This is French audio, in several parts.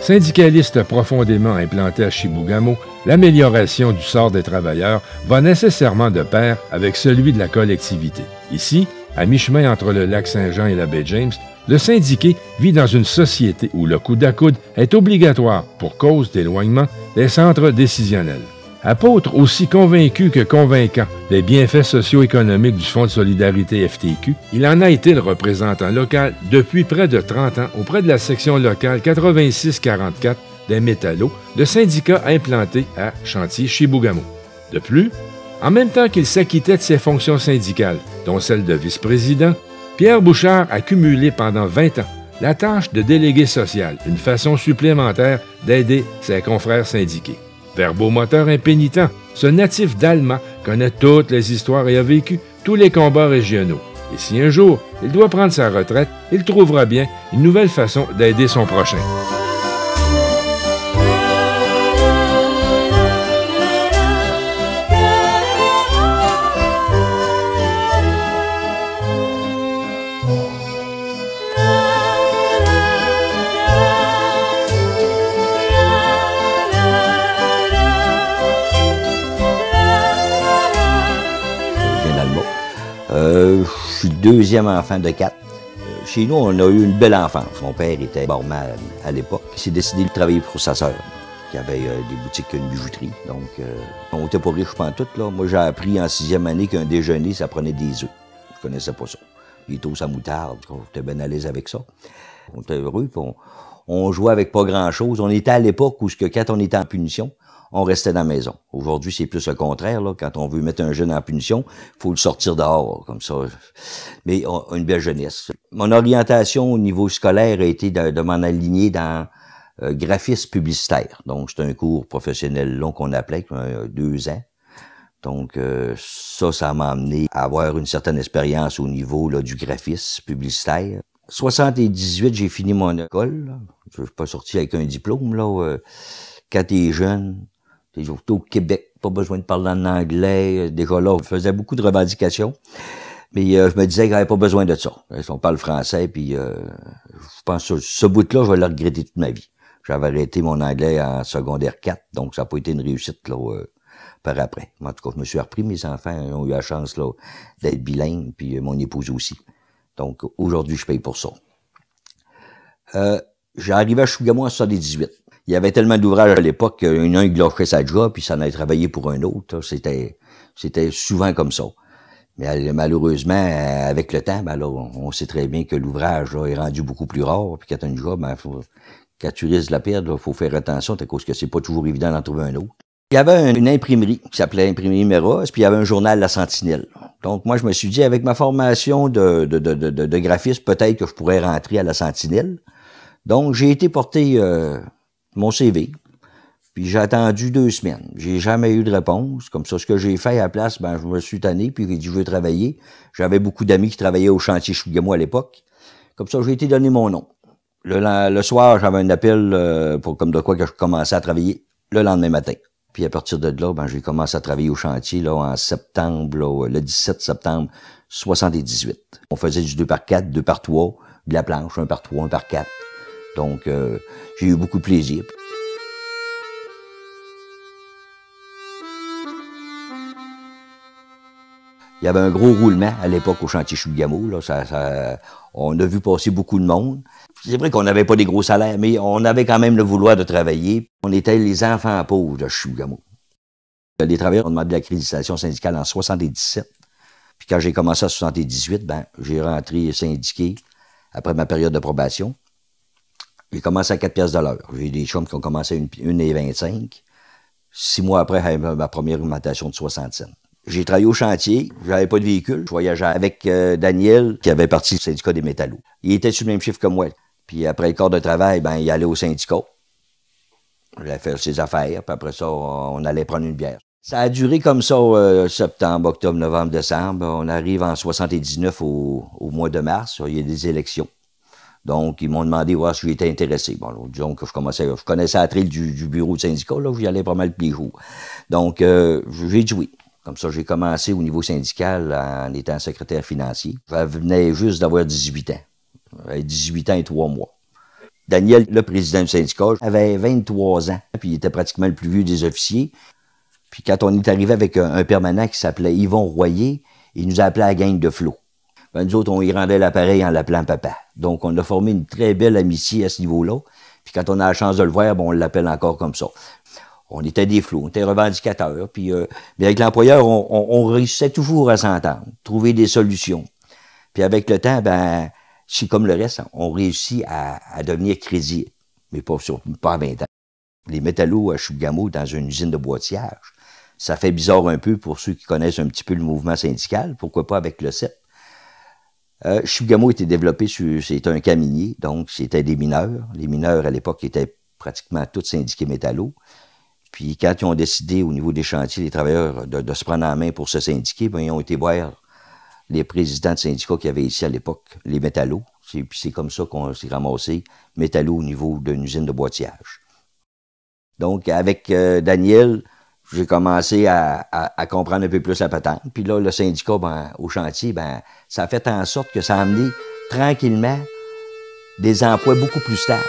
syndicaliste profondément implanté à Chibougamau, l'amélioration du sort des travailleurs va nécessairement de pair avec celui de la collectivité. Ici, à mi-chemin entre le lac Saint-Jean et la baie James, le syndiqué vit dans une société où le coude à coude est obligatoire pour cause d'éloignement des centres décisionnels. Apôtre aussi convaincu que convaincant des bienfaits socio-économiques du Fonds de solidarité FTQ, il en a été le représentant local depuis près de 30 ans auprès de la section locale 8644 des métallos de syndicats implantés à Chantier Chibougamau. De plus, en même temps qu'il s'acquittait de ses fonctions syndicales, dont celle de vice-président, Pierre Bouchard a cumulé pendant 20 ans la tâche de délégué social, une façon supplémentaire d'aider ses confrères syndiqués moteur impénitent, ce natif d'Allemagne connaît toutes les histoires et a vécu tous les combats régionaux. Et si un jour il doit prendre sa retraite, il trouvera bien une nouvelle façon d'aider son prochain. enfant de quatre. Euh, chez nous, on a eu une belle enfance. Mon père était barman à l'époque. Il s'est décidé de travailler pour sa sœur, qui avait euh, des boutiques, une bijouterie. Donc, euh, on était pas riches tout là. Moi, j'ai appris en sixième année qu'un déjeuner, ça prenait des œufs. Je connaissais pas ça. Les toasts à moutarde, on était bien à l'aise avec ça. On était heureux, on, on, jouait avec pas grand-chose. On était à l'époque où, que, quand on était en punition, on restait dans la maison. Aujourd'hui, c'est plus le contraire. Quand on veut mettre un jeune en punition, faut le sortir dehors, comme ça. Mais une belle jeunesse. Mon orientation au niveau scolaire a été de, m'en aligner dans graphiste euh, graphisme publicitaire. Donc, c'est un cours professionnel long qu'on appelait, deux ans. Donc, euh, ça, ça m'a amené à avoir une certaine expérience au niveau là, du graphisme publicitaire. 78, j'ai fini mon école. Je suis pas sorti avec un diplôme. là. Euh. Quand t'es jeune, J'étais au Québec, pas besoin de parler en anglais. Euh, Déjà là, on faisait beaucoup de revendications. Mais euh, je me disais n'y avait pas besoin de ça. Si on parle français, puis euh, je pense que ce bout-là, je vais le regretter toute ma vie. J'avais arrêté mon anglais en secondaire 4, donc ça n'a pas été une réussite par après. En tout cas, je me suis repris. Mes enfants ont eu la chance là, d'être bilingues, puis mon épouse aussi. Donc aujourd'hui, je paye pour ça. Euh, J'arrivais à Chougamon en 18 il y avait tellement d'ouvrages à l'époque qu'un il lâchait sa job, puis ça en allait travailler pour un autre. Hein. C'était, c'était souvent comme ça. Mais malheureusement, avec le temps, ben là, on sait très bien que l'ouvrage est rendu beaucoup plus rare. Puis quand tu une job, ben, faut, quand risques de la perdre, faut faire attention, à cause que c'est pas toujours évident d'en trouver un autre. Il y avait une, imprimerie qui s'appelait Imprimerie Méros, puis il y avait un journal La Sentinelle. Donc moi, je me suis dit, avec ma formation de, de, de, de, graphiste, peut-être que je pourrais rentrer à La Sentinelle. Donc j'ai été porté... Euh, mon CV. Puis j'ai attendu deux semaines. J'ai jamais eu de réponse. Comme ça, ce que j'ai fait à la place, ben, je me suis tanné, puis j'ai dit, je veux travailler. J'avais beaucoup d'amis qui travaillaient au chantier moi à l'époque. Comme ça, j'ai été donné mon nom. Le, soir, j'avais un appel euh, pour comme de quoi que je commençais à travailler le lendemain matin. Puis à partir de là, ben, j'ai commencé à travailler au chantier là, en septembre, là, le 17 septembre 78. On faisait du 2 par 4, 2 par 3, de la planche, 1 par 3, 1 par 4. Donc, euh, j'ai eu beaucoup de plaisir. Il y avait un gros roulement à l'époque au chantier Chugamo. on a vu passer beaucoup de monde. C'est vrai qu'on n'avait pas des gros salaires, mais on avait quand même le vouloir de travailler. On était les enfants pauvres de Chougamau. Les travailleurs ont demandé l'accréditation syndicale en 77. Puis quand j'ai commencé en 78, ben, j'ai rentré syndiqué après ma période de probation. J'ai commencé à 4 pièces de l'heure. J'ai des chums qui ont commencé à une, une et 25. Six mois après, j'avais ma première augmentation de 60 cents. J'ai travaillé au chantier, n'avais pas de véhicule. Je voyageais avec euh, Daniel, qui avait parti du syndicat des métallos. Il était sur le même chiffre que moi. Puis après le corps de travail, ben, il allait au syndicat. J'allais faire ses affaires, puis après ça, on allait prendre une bière. Ça a duré comme ça, euh, septembre, octobre, novembre, décembre. On arrive en 79 au, au mois de mars, il y a des élections. Donc, ils m'ont demandé voir si j'étais intéressé. Bon, disons que je commençais, je connaissais la trail du, bureau de syndicat, là, où j'y allais pas mal plus Donc, euh, j'ai dit oui. Comme ça, j'ai commencé au niveau syndical en étant secrétaire financier. Je venais juste d'avoir 18 ans. 18 ans et 3 mois. Daniel, le président du syndicat, avait 23 ans, puis il était pratiquement le plus vieux des officiers. Puis quand on est arrivé avec un, permanent qui s'appelait Yvon Royer, il nous a appelé à la de flot ben, nous autres, on y rendait l'appareil en l'appelant papa. Donc, on a formé une très belle amitié à ce niveau-là. Puis quand on a la chance de le voir, ben, on l'appelle encore comme ça. On était des flots, on était revendicateurs. Puis, euh, mais avec l'employeur, on, réussissait toujours à s'entendre, trouver des solutions. Puis avec le temps, ben, si comme le reste, on réussit à, devenir crédit, mais pas, sur, pas à 20 ans. Les métallos à Chougamou dans une usine de boîtiage, ça fait bizarre un peu pour ceux qui connaissent un petit peu le mouvement syndical, pourquoi pas avec le CEP. Euh, était développé sur, c'était un caminier, donc c'était des mineurs. Les mineurs à l'époque étaient pratiquement tous syndiqués métallos. Puis quand ils ont décidé au niveau des chantiers, les travailleurs, de, se prendre en main pour se syndiquer, bien, ils ont été voir les présidents de syndicats qu'il y ici à l'époque, les métallos. C'est, puis c'est comme ça qu'on s'est ramassé métallos au niveau d'une usine de boîtiage. Donc avec euh, Daniel, j'ai commencé à, comprendre un peu plus la patente. Puis là, le syndicat ben, au chantier, ben, ça a fait en sorte que ça a amené tranquillement des emplois beaucoup plus stables.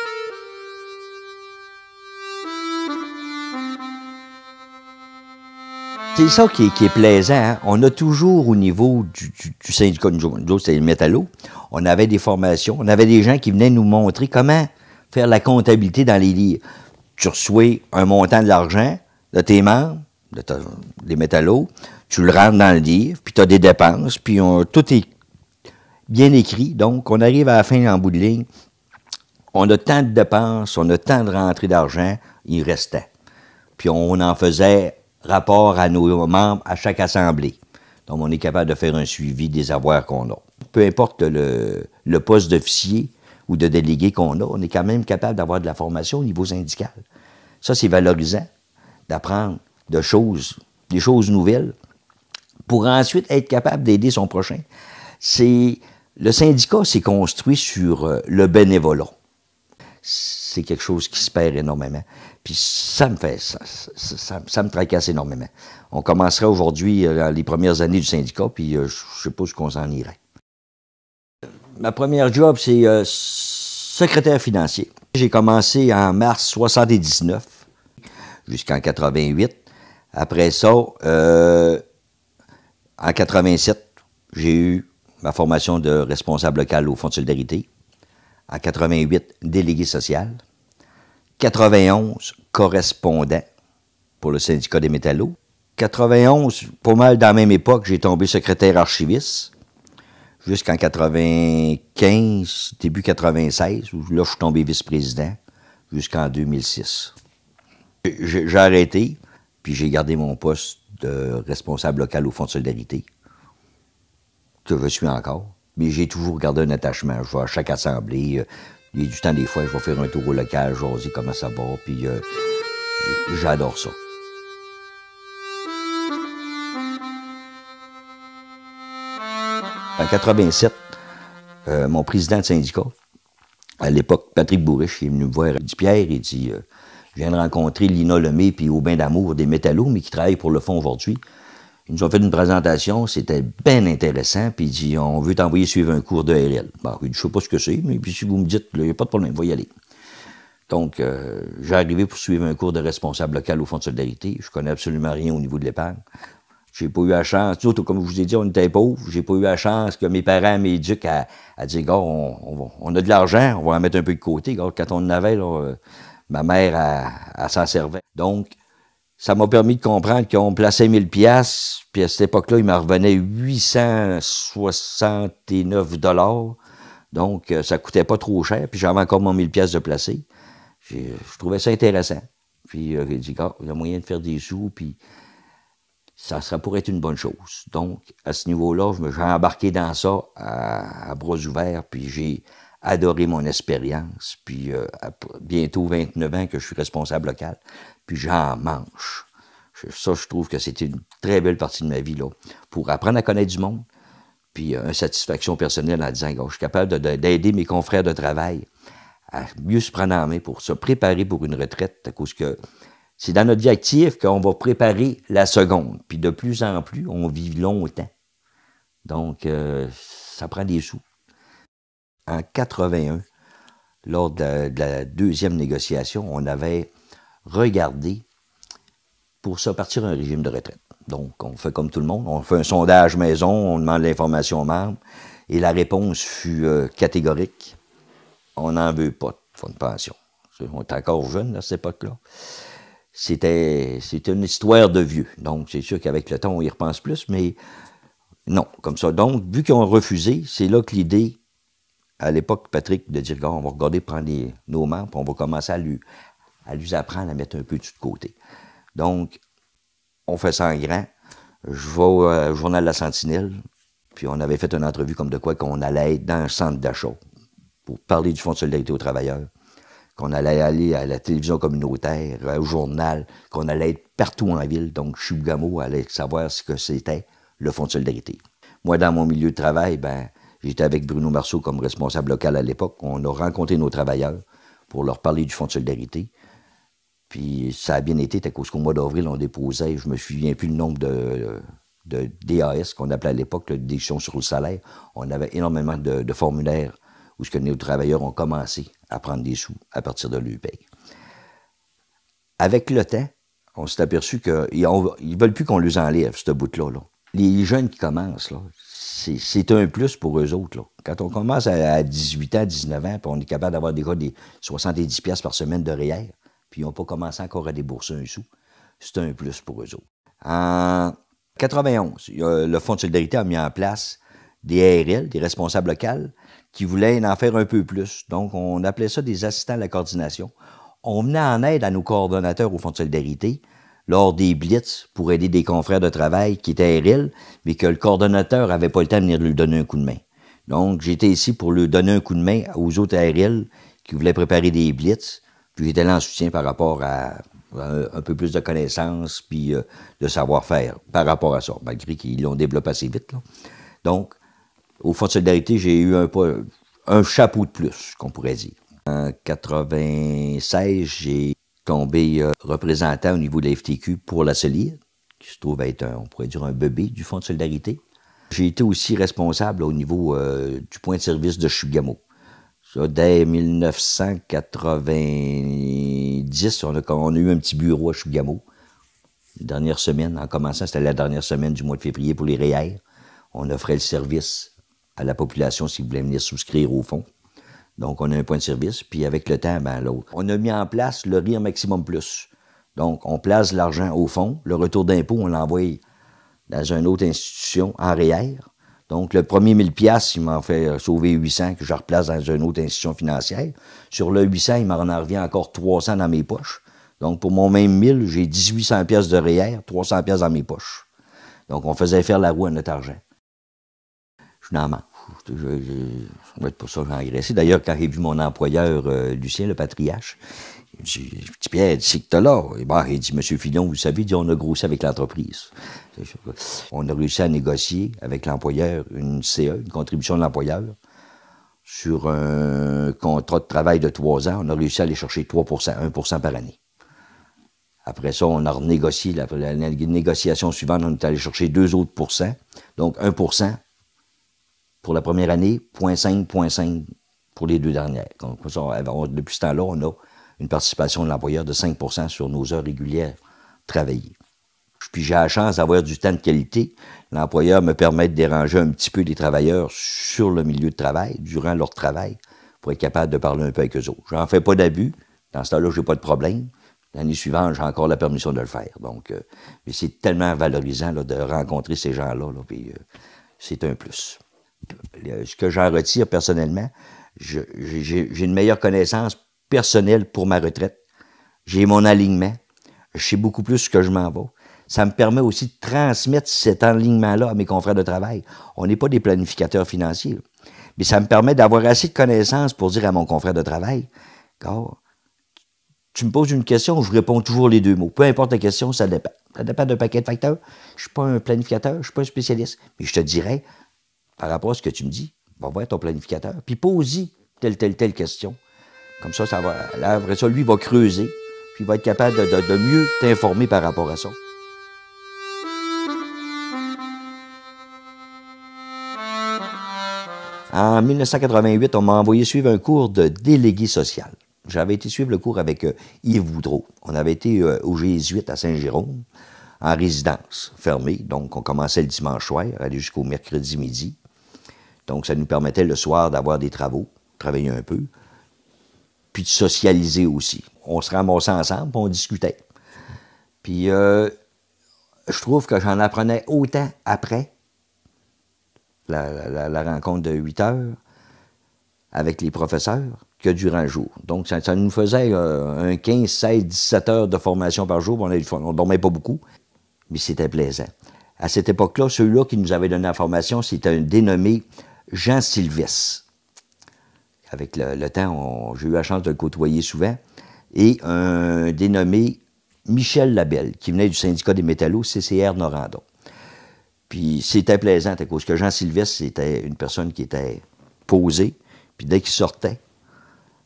C'est ça qui est, plaisant. Hein. On a toujours au niveau du, du, du syndicat, nous c'était le métallo, on avait des formations, on avait des gens qui venaient nous montrer comment faire la comptabilité dans les livres. Tu reçois un montant de l'argent, de tes membres, de des métallos, tu le rentres dans le livre, puis tu as des dépenses, puis tout est bien écrit. Donc, on arrive à la fin en bout de ligne. On a tant de dépenses, on a tant de rentrées d'argent, il restait. Puis on en faisait rapport à nos membres à chaque assemblée. Donc, on est capable de faire un suivi des avoirs qu'on a. Peu importe le, le poste d'officier ou de délégué qu'on a, on est quand même capable d'avoir de la formation au niveau syndical. Ça, c'est valorisant d'apprendre de choses, des choses nouvelles, pour ensuite être capable d'aider son prochain. C'est le syndicat s'est construit sur euh, le bénévolat. C'est quelque chose qui se perd énormément. Puis ça me fait, ça, me tracasse énormément. On commencerait aujourd'hui euh, les premières années du syndicat, puis euh, je sais pas qu'on s'en irait. Ma première job, c'est secrétaire financier. J'ai commencé en mars 79 jusqu'en 88. Après ça, euh, en 87, j'ai eu ma formation de responsable local au Fonds de solidarité. En 88, délégué social. 91, correspondant pour le syndicat des métallos. 91, pas mal dans la même époque, j'ai tombé secrétaire archiviste jusqu'en 95, début 96, où là, je suis tombé vice-président jusqu'en 2006. J'ai arrêté, puis j'ai gardé mon poste de responsable local au Fonds de solidarité, que je suis encore. Mais j'ai toujours gardé un attachement. Je vais à chaque assemblée. Euh, il y a du temps des fois, je vais faire un tour au local, jaser comment ça va, puis euh, j'adore ça. En 87, euh, mon président de syndicat, à l'époque, Patrick Bourriche, il est venu me voir. Il dit Pierre, il dit je viens de rencontrer Lina Lemay puis Aubin d'Amour des Métallos, mais qui travaillent pour le fond aujourd'hui. Ils nous ont fait une présentation, c'était bien intéressant, puis ils dit On veut t'envoyer suivre un cours de RL. Bon, je ne sais pas ce que c'est, mais puis si vous me dites, il n'y a pas de problème, va y aller. Donc, euh, j'ai arrivé pour suivre un cours de responsable local au Fonds de solidarité. Je connais absolument rien au niveau de l'épargne. J'ai pas eu la chance, surtout comme je vous ai dit, on était pauvres. J'ai pas eu la chance que mes parents m'éduquent à, à dire, gars, on, a de l'argent, on va en mettre un peu de côté. Gars, quand on en avait, là, euh, ma mère, elle, s'en servait. Donc, ça m'a permis de comprendre qu'on plaçait 1000 pièces puis à cette époque-là, il me revenait 869 dollars. Donc, euh, ça coûtait pas trop cher, puis j'avais encore mon 1000 pièces de placer. Je, trouvais ça intéressant. Puis, euh, j'ai dit, ah, il y a moyen de faire des sous, puis ça, ça pourrait être une bonne chose. Donc, à ce niveau-là, j'ai embarqué dans ça à, à bras ouverts, puis j'ai adorer mon expérience. Puis euh, bientôt 29 ans que je suis responsable local. Puis j'en mange. ça, je trouve que c'était une très belle partie de ma vie là, pour apprendre à connaître du monde. Puis euh, une satisfaction personnelle en disant je suis capable d'aider mes confrères de travail à mieux se prendre en main pour se préparer pour une retraite à cause que c'est dans notre vie active qu'on va préparer la seconde. Puis de plus en plus, on vit longtemps. Donc, euh, ça prend des sous en 81, lors de la, deuxième négociation, on avait regardé pour se partir un régime de retraite. Donc, on fait comme tout le monde, on fait un sondage maison, on demande l'information aux membres, et la réponse fut euh, catégorique. On n'en veut pas de fonds de pension. On est encore jeunes à cette époque-là. C'était, c'était une histoire de vieux. Donc, c'est sûr qu'avec le temps, on y repense plus, mais non, comme ça. Donc, vu qu'ils ont refusé, c'est là que l'idée à l'époque, Patrick de dire, on va regarder prendre nos membres, on va commencer à lui, à lui apprendre à mettre un peu de côté. Donc, on fait ça en grand. Je vais au euh, Journal La Sentinelle, puis on avait fait une entrevue comme de quoi qu'on allait être dans un centre d'achat pour parler du Fonds de solidarité aux travailleurs, qu'on allait aller à la télévision communautaire, euh, au journal, qu'on allait être partout en ville. Donc, Chubgamo allait savoir ce que c'était le Fonds de solidarité. Moi, dans mon milieu de travail, ben, J'étais avec Bruno Marceau comme responsable local à l'époque. On a rencontré nos travailleurs pour leur parler du Fonds de solidarité. Puis ça a bien été, à cause qu'au mois d'avril, on déposait, je me souviens plus le nombre de, DAS qu'on appelait à l'époque, la décision sur le salaire. On avait énormément de, formulaires où ce que nos travailleurs ont commencé à prendre des sous à partir de l'UPEC. Avec le temps, on s'est aperçu qu'ils ne veulent plus qu'on les enlève, ce bout-là. Là. Les jeunes qui commencent, là, c'est un plus pour eux autres. Quand on commence à, 18 ans, 19 ans, puis on est capable d'avoir déjà des 70 pièces par semaine de REER, puis ils n'ont pas commencé encore à débourser un sou, c'est un plus pour eux autres. En 91, le Fonds de solidarité a mis en place des ARL, des responsables locaux, qui voulaient en faire un peu plus. Donc, on appelait ça des assistants à la coordination. On venait en aide à nos coordonnateurs au Fonds de solidarité lors des blitz pour aider des confrères de travail qui étaient RL, mais que le coordonnateur n'avait pas le temps de venir lui donner un coup de main. Donc, j'étais ici pour lui donner un coup de main aux autres RL qui voulaient préparer des blitz, puis j'étais là en soutien par rapport à un, peu plus de connaissances, puis euh, de savoir-faire par rapport à ça, malgré qu'ils l'ont développé assez vite. Donc, au Fonds de solidarité, j'ai eu un, un chapeau de plus, qu'on pourrait dire. En 96, j'ai tombé euh, représentant au niveau de la FTQ pour la CELIR, qui se trouve être, on pourrait dire, un bébé du Fonds de solidarité. J'ai été aussi responsable au niveau euh, du point de service de Chugamo. dès 1990, on a, eu un petit bureau à Chugamo. Les dernière semaine, en commençant, c'était la dernière semaine du mois de février pour les REER. E on offrait le service à la population s'ils voulaient venir souscrire au fonds. Donc, on a un point de service, puis avec le temps, ben, l'autre. On a mis en place le rire Maximum Plus. Donc, on place l'argent au fond. Le retour d'impôt, on l'envoie dans une autre institution, en REER. Donc, le premier 1000 pièces, il m'en fait sauver 800 que je replace dans une autre institution financière. Sur le 800, il m'en revient encore 300 dans mes poches. Donc, pour mon même 1000, j'ai 1800 pièces de REER, 300 pièces dans mes poches. Donc, on faisait faire la roue à notre argent. Je je, je, je, pour ça j'ai engraissé. D'ailleurs, quand j'ai vu mon employeur, euh, Lucien, le patriarche, il me dit Pierre, c'est que t'as là. Et eh ben, il dit, Monsieur Fillon, vous savez, on a grossi avec l'entreprise. On a réussi à négocier avec l'employeur une CE, une contribution de l'employeur, sur un contrat de travail de trois ans. On a réussi à aller chercher 3 1 par année. Après ça, on a renégocié. La, négociation suivante, on est allé chercher deux autres Donc, 1 pour la première année, 0.5, 0.5 pour les deux dernières. Donc, depuis ce temps-là, on a une participation de l'employeur de 5 sur nos heures régulières travaillées. Puis j'ai la chance d'avoir du temps de qualité. L'employeur me permet de déranger un petit peu les travailleurs sur le milieu de travail, durant leur travail, pour être capable de parler un peu avec eux autres. n'en fais pas d'abus. Dans ce temps-là, je n'ai pas de problème. L'année suivante, j'ai encore la permission de le faire. Donc, euh, mais c'est tellement valorisant là, de rencontrer ces gens-là. Là, euh, c'est un plus ce que j'en retire personnellement, j'ai une meilleure connaissance personnelle pour ma retraite. J'ai mon alignement. Je sais beaucoup plus ce que je m'en vais. Ça me permet aussi de transmettre cet alignement-là à mes confrères de travail. On n'est pas des planificateurs financiers, mais ça me permet d'avoir assez de connaissances pour dire à mon confrère de travail, tu me poses une question, je réponds toujours les deux mots. Peu importe la question, ça dépend. Ça dépend d'un paquet de facteurs. Je suis pas un planificateur, je ne suis pas un spécialiste, mais je te dirais, par rapport à ce que tu me dis. Va voir ton planificateur, puis pose-y telle, telle, telle question. Comme ça, ça va. Là, lui va creuser, puis il va être capable de, de, mieux t'informer par rapport à ça. En 1988, on m'a envoyé suivre un cours de délégué social. J'avais été suivre le cours avec euh, Yves Boudreau. On avait été euh, aux Jésuites à Saint-Jérôme, en résidence fermée. Donc, on commençait le dimanche soir, allait jusqu'au mercredi midi. Donc, ça nous permettait le soir d'avoir des travaux, travailler un peu, puis de socialiser aussi. On se ramassait ensemble, on discutait. Puis, euh, je trouve que j'en apprenais autant après la, rencontre de 8 heures avec les professeurs que durant le jour. Donc, ça, nous faisait euh, un 15, 16, 17 heures de formation par jour. On ne dormait pas beaucoup, mais c'était plaisant. À cette époque-là, celui-là qui nous avait donné la formation, c'était un dénommé Jean Sylvis, Avec le, temps, j'ai eu la chance de le côtoyer souvent. Et un dénommé Michel Labelle, qui venait du syndicat des métallos CCR Norandon. Puis c'était plaisant, à cause que Jean Sylvestre, c'était une personne qui était posée. Puis dès qu'il sortait,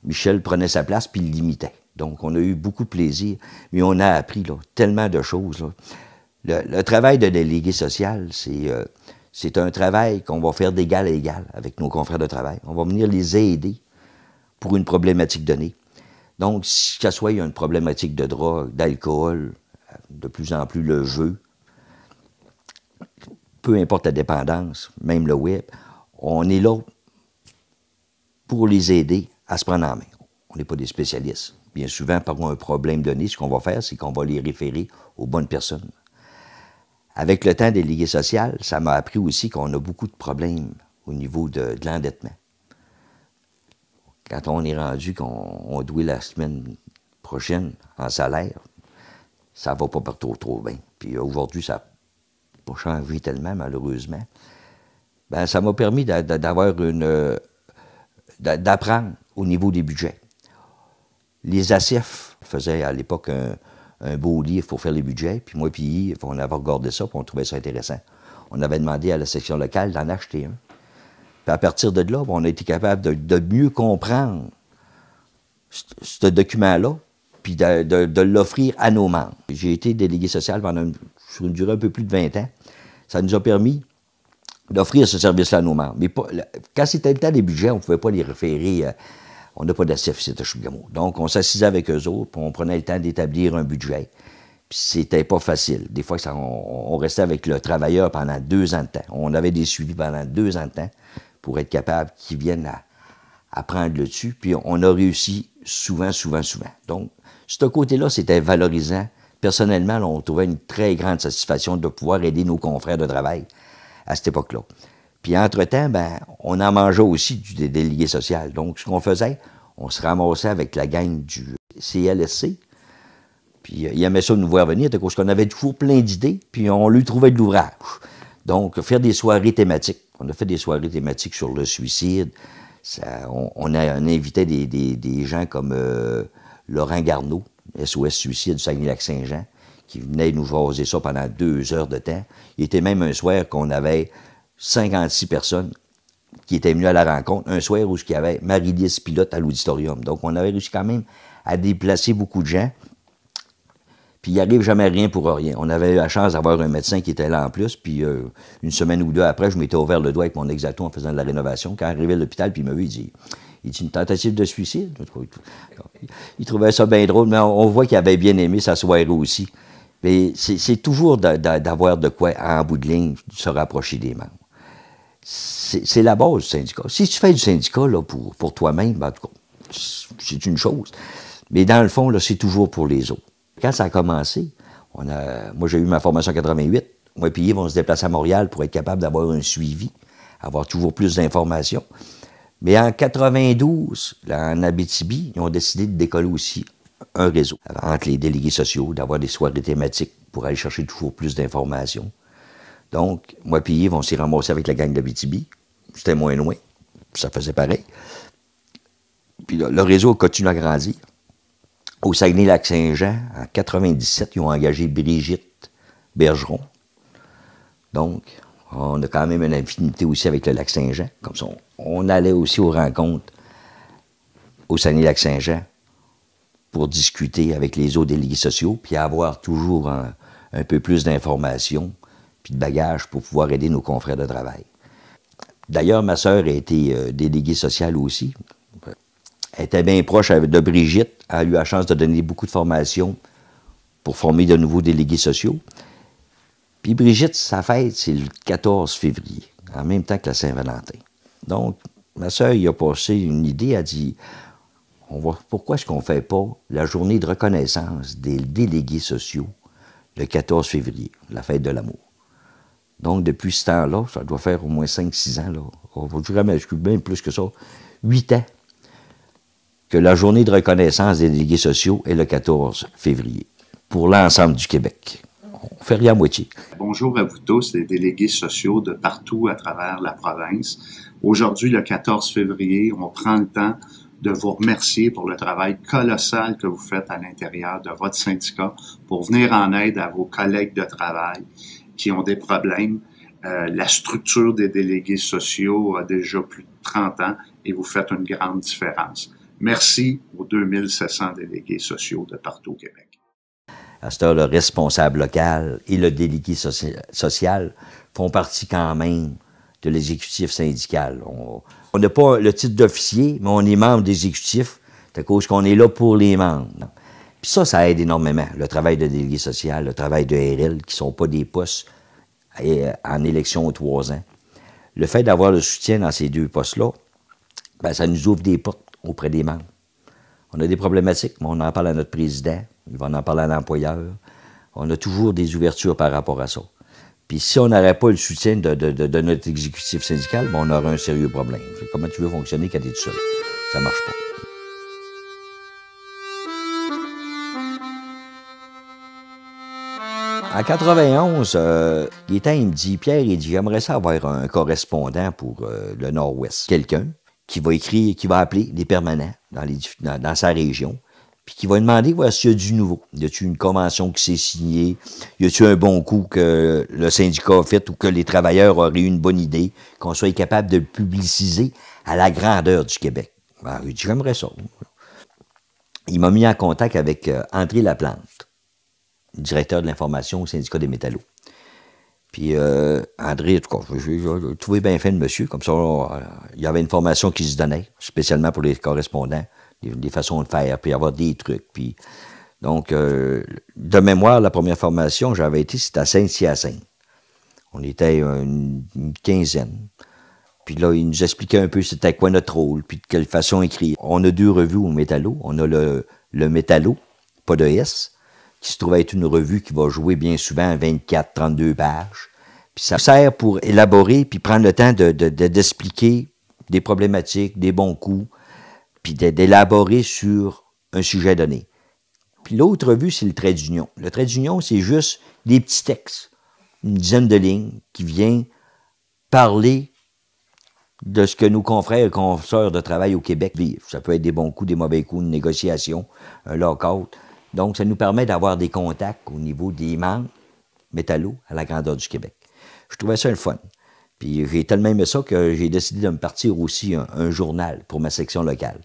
Michel prenait sa place puis il l'imitait. Donc, on a eu beaucoup de plaisir, mais on a appris tellement de choses. Le, travail de délégué social, c'est euh, c'est un travail qu'on va faire d'égal à égal avec nos confrères de travail. On va venir les aider pour une problématique donnée. Donc, si ça soit une problématique de drogue, d'alcool, de plus en plus le jeu, peu importe la dépendance, même le web, on est là pour les aider à se prendre en main. On n'est pas des spécialistes. Bien souvent, par un problème donné, ce qu'on va faire, c'est qu'on va les référer aux bonnes personnes. Avec le temps des ligues sociales, ça m'a appris aussi qu'on a beaucoup de problèmes au niveau de, l'endettement. Quand on est rendu qu'on doit la semaine prochaine en salaire, ça va pas partout trop bien. Puis aujourd'hui, ça n'a pas changé tellement, malheureusement. Ben, ça m'a permis d'avoir une. d'apprendre au niveau des budgets. Les ACF faisaient à l'époque un, un beau livre pour faire les budgets. Puis moi, puis on avait regardé ça, puis on trouvait ça intéressant. On avait demandé à la section locale d'en acheter un. Puis à partir de là, on a été capable de, mieux comprendre ce document-là, puis de, l'offrir à nos membres. J'ai été délégué social pendant une, sur une durée un peu plus de 20 ans. Ça nous a permis d'offrir ce service-là à nos membres. Mais pas, quand c'était le temps des budgets, on ne pouvait pas les référer. Euh, on n'a pas c'est un à Chibgamo. Donc, on s'assisait avec eux autres, puis on prenait le temps d'établir un budget. Puis c'était pas facile. Des fois, on, restait avec le travailleur pendant deux ans de temps. On avait des suivis pendant deux ans de temps pour être capable qu'ils viennent à, prendre le dessus. Puis on a réussi souvent, souvent, souvent. Donc, ce côté-là, c'était valorisant. Personnellement, on trouvait une très grande satisfaction de pouvoir aider nos confrères de travail à cette époque-là. Puis entre-temps, ben, on en mangeait aussi du délégué social. Donc, ce qu'on faisait, on se ramassait avec la gang du CLSC. Puis euh, il aimait ça nous voir venir, parce qu'on avait toujours plein d'idées, puis on lui trouvait de l'ouvrage. Donc, faire des soirées thématiques. On a fait des soirées thématiques sur le suicide. on, a, invité des, gens comme euh, Laurent Garneau, SOS Suicide du Saguenay-Lac-Saint-Jean, qui venait nous oser ça pendant deux heures de temps. Il était même un soir qu'on avait 56 personnes qui étaient venues à la rencontre un soir où il y avait Marie-Lise Pilote à l'auditorium. Donc, on avait réussi quand même à déplacer beaucoup de gens. Puis, il arrive jamais rien pour rien. On avait eu la chance d'avoir un médecin qui était là en plus. Puis, euh, une semaine ou deux après, je m'étais ouvert le doigt avec mon exacto en faisant de la rénovation. Quand arrivé à l'hôpital, puis il m'a vu, il dit il dit une tentative de suicide. Il trouvait ça bien drôle, mais on voit qu'il avait bien aimé sa soirée aussi. Mais c'est toujours d'avoir de quoi, en bout de ligne, se rapprocher des membres c'est la base du syndicat. Si tu fais du syndicat pour, toi-même, c'est une chose. Mais dans le fond, c'est toujours pour les autres. Quand ça a commencé, on a, moi j'ai eu ma formation en 88. Moi et Yves, on se déplacer à Montréal pour être capable d'avoir un suivi, avoir toujours plus d'informations. Mais en 92, en Abitibi, ils ont décidé de décoller aussi un réseau entre les délégués sociaux, d'avoir des soirées thématiques pour aller chercher toujours plus d'informations. Donc, moi et Yves, on s'est ramassé avec la gang de BTB. C'était moins loin. Ça faisait pareil. Puis le réseau continue à grandir. Au Saguenay-Lac-Saint-Jean, en 97, ils ont engagé Brigitte Bergeron. Donc, on a quand même une affinité aussi avec le Lac-Saint-Jean. Comme ça, on, allait aussi aux rencontres au Saguenay-Lac-Saint-Jean pour discuter avec les autres délégués sociaux, puis avoir toujours un peu plus d'informations de bagages pour pouvoir aider nos confrères de travail. D'ailleurs, ma sœur a été euh, déléguée sociale aussi. Elle était bien proche de Brigitte. a eu la chance de donner beaucoup de formations pour former de nouveaux délégués sociaux. Puis Brigitte, sa fête, c'est le 14 février, en même temps que la Saint-Valentin. Donc, ma sœur y a passé une idée, elle a dit on pourquoi est-ce qu'on ne fait pas la journée de reconnaissance des délégués sociaux le 14 février, la fête de l'amour? Donc, depuis ce temps-là, ça doit faire au moins 5-6 ans, là. On va dire, bien plus que ça, 8 ans, que la journée de reconnaissance des délégués sociaux est le 14 février, pour l'ensemble du Québec. On fait rien à moitié. Bonjour à vous tous, les délégués sociaux de partout à travers la province. Aujourd'hui, le 14 février, on prend le temps de vous remercier pour le travail colossal que vous faites à l'intérieur de votre syndicat pour venir en aide à vos collègues de travail, qui ont des problèmes. Euh, la structure des délégués sociaux a déjà plus de 30 ans et vous faites une grande différence. Merci aux 700 délégués sociaux de partout au Québec. À temps le responsable local et le délégué social font partie quand même de l'exécutif syndical. On n'a pas le titre d'officier, mais on est membre d'exécutif, à cause qu'on est là pour les membres. Puis ça, ça aide énormément. Le travail de délégué social, le travail de RL, qui ne sont pas des postes euh, en élection aux trois ans. Le fait d'avoir le soutien dans ces deux postes-là, ben, ça nous ouvre des portes auprès des membres. On a des problématiques, mais on en parle à notre président, il va en parler à l'employeur. On a toujours des ouvertures par rapport à ça. Puis si on n'aurait pas le soutien de, notre exécutif syndical, ben, on aurait un sérieux problème. Comment tu veux fonctionner quand tu es tout seul? Ça marche pas. En 91, euh, temps, il me dit, Pierre, il dit, j'aimerais ça avoir un correspondant pour euh, le Nord-Ouest. Quelqu'un qui va écrire, qui va appeler les permanents dans, les, dans, sa région, puis qui va demander, voilà, s'il y a du nouveau. Y a il une convention qui s'est signée? Y a t il un bon coup que le syndicat a fait ou que les travailleurs auraient eu une bonne idée, qu'on soit capable de le publiciser à la grandeur du Québec? Ben, il dit, j'aimerais ça. Il m'a mis en contact avec euh, André Laplante directeur de l'information au syndicat des métallos. Puis euh, André, en tout cas, j'ai trouvé bien fait le monsieur, comme ça, euh, il y avait une formation qui se donnait, spécialement pour les correspondants, des, façons de faire, puis avoir des trucs. Puis, donc, euh, de mémoire, la première formation, j'avais été, c'était à Saint-Hyacinthe. On était une, quinzaine. Puis là, il nous expliquait un peu c'était quoi notre rôle, puis de quelle façon écrire. On a deux revues au métallo. On a le, le métallo, pas de S, qui se trouve être une revue qui va jouer bien souvent 24-32 pages. Puis ça sert pour élaborer, puis prendre le temps d'expliquer des problématiques, des bons coups, puis d'élaborer sur un sujet donné. Puis l'autre revue, c'est le trait d'union. Le trait d'union, c'est juste des petits textes, une dizaine de lignes, qui vient parler de ce que nos confrères et consoeurs de travail au Québec vivent. Ça peut être des bons coups, des mauvais coups, une négociation, un lock-out. Donc, ça nous permet d'avoir des contacts au niveau des membres métallos à la grandeur du Québec. Je trouvais ça le fun. Puis j'ai tellement aimé ça que j'ai décidé de me partir aussi un, journal pour ma section locale.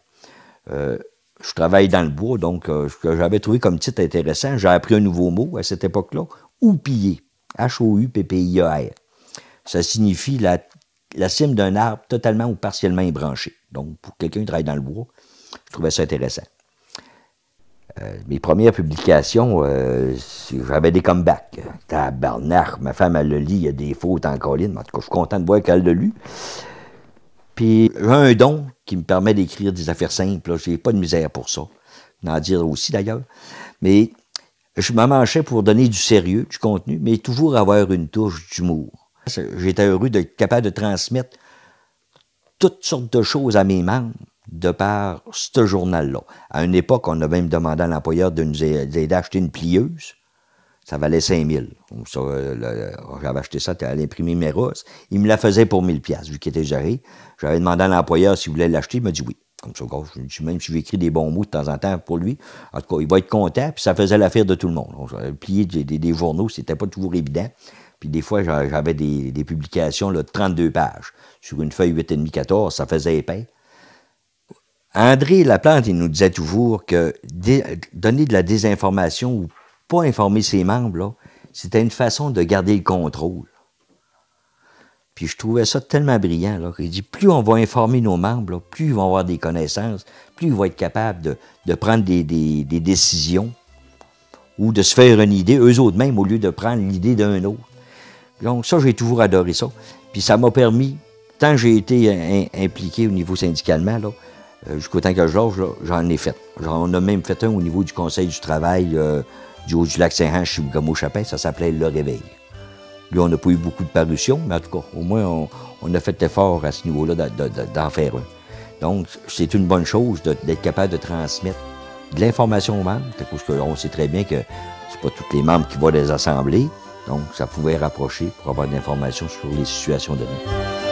Euh, je travaille dans le bois, donc euh, ce que j'avais trouvé comme titre intéressant, j'ai appris un nouveau mot à cette époque-là, piller H-O-U-P-P-I-A-R. Ça signifie la, la cime d'un arbre totalement ou partiellement ébranché. Donc, pour quelqu'un qui travaille dans le bois, je trouvais ça intéressant. Euh, mes premières publications, euh, j'avais des comebacks. Bernard, ma femme, elle le lit, il y a des fautes en colline. En tout cas, je suis content de voir qu'elle le lu. Puis, j'ai un don qui me permet d'écrire des affaires simples. je n'ai pas de misère pour ça. en dire aussi, d'ailleurs. Mais je m'amanchais pour donner du sérieux, du contenu, mais toujours avoir une touche d'humour. J'étais heureux d'être capable de transmettre toutes sortes de choses à mes membres de par ce journal-là. À une époque, on a même demandé à l'employeur de nous aider à acheter une plieuse. Ça valait 5 000. Euh, euh, j'avais acheté ça à l'imprimer roses. Il me la faisait pour 1000 pièces vu qu'il était géré. J'avais demandé à l'employeur s'il voulait l'acheter. Il m'a dit oui. Comme ça, même si écrire des bons mots de temps en temps pour lui, en tout cas, il va être content. Puis ça faisait l'affaire de tout le monde. On plier des, des, journaux, c'était pas toujours évident. Puis des fois, j'avais des, publications là, de 32 pages. Sur une feuille 8,5-14, ça faisait épais. André Laplante, il nous disait toujours que donner de la désinformation ou pas informer ses membres, c'était une façon de garder le contrôle. Puis je trouvais ça tellement brillant. Là. Il dit, plus on va informer nos membres, plus ils vont avoir des connaissances, plus ils vont être capables de, prendre des, décisions ou de se faire une idée eux autres mêmes au lieu de prendre l'idée d'un autre. Donc ça, j'ai toujours adoré ça. Puis ça m'a permis, tant j'ai été impliqué au niveau syndicalement, là, euh, jusqu'au temps que je j'en ai fait. on a même fait un au niveau du Conseil du travail euh, du haut du lac Saint-Jean, chez gamo Chapin, ça s'appelait Le Réveil. Lui, on n'a pas eu beaucoup de parutions, mais en tout cas, au moins, on, a fait l'effort à ce niveau-là d'en faire un. Donc, c'est une bonne chose d'être capable de transmettre de l'information aux membres, parce qu'on sait très bien que c'est pas tous les membres qui vont les assembler, donc ça pouvait rapprocher pour avoir de l'information sur les situations de données.